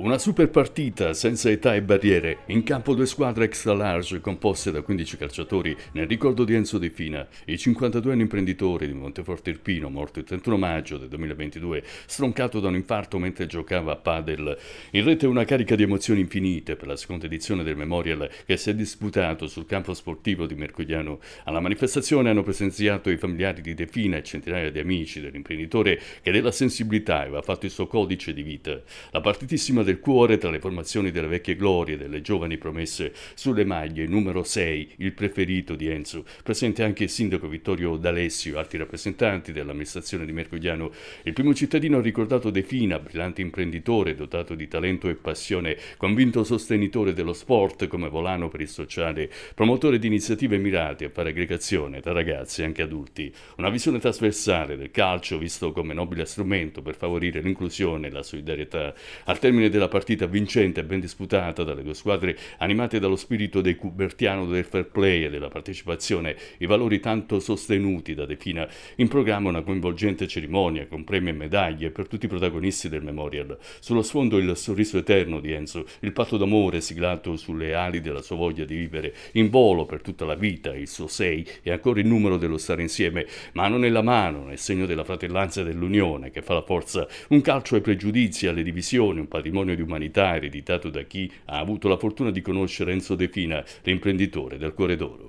Una super partita senza età e barriere, in campo due squadre extra large composte da 15 calciatori nel ricordo di Enzo De Fina, il 52enne imprenditore di Monteforte Irpino, morto il 31 maggio del 2022, stroncato da un infarto mentre giocava a padel. In rete una carica di emozioni infinite per la seconda edizione del Memorial che si è disputato sul campo sportivo di Mercogliano. Alla manifestazione hanno presenziato i familiari di De Fina e centinaia di amici dell'imprenditore che della sensibilità aveva fatto il suo codice di vita. La partitissima del cuore tra le formazioni delle vecchie glorie e delle giovani promesse sulle maglie numero 6, il preferito di Enzo, presente anche il sindaco Vittorio D'Alessio, altri rappresentanti dell'amministrazione di Mercogliano. Il primo cittadino ha ricordato De Fina, brillante imprenditore, dotato di talento e passione, convinto sostenitore dello sport come volano per il sociale, promotore di iniziative mirate a fare aggregazione tra ragazzi e anche adulti. Una visione trasversale del calcio visto come nobile strumento per favorire l'inclusione e la solidarietà. Al termine del della partita vincente e ben disputata dalle due squadre, animate dallo spirito dei Cubertiano del fair play e della partecipazione, i valori tanto sostenuti da De Fina, in programma una coinvolgente cerimonia con premi e medaglie per tutti i protagonisti del Memorial. Sullo sfondo il sorriso eterno di Enzo, il patto d'amore siglato sulle ali della sua voglia di vivere, in volo per tutta la vita, il suo sei e ancora il numero dello stare insieme, mano nella mano, nel segno della fratellanza e dell'unione che fa la forza, un calcio ai pregiudizi, alle divisioni, un patrimonio patrimonio di umanità ereditato da chi ha avuto la fortuna di conoscere Enzo De Fina, l'imprenditore del Cuore d'Oro.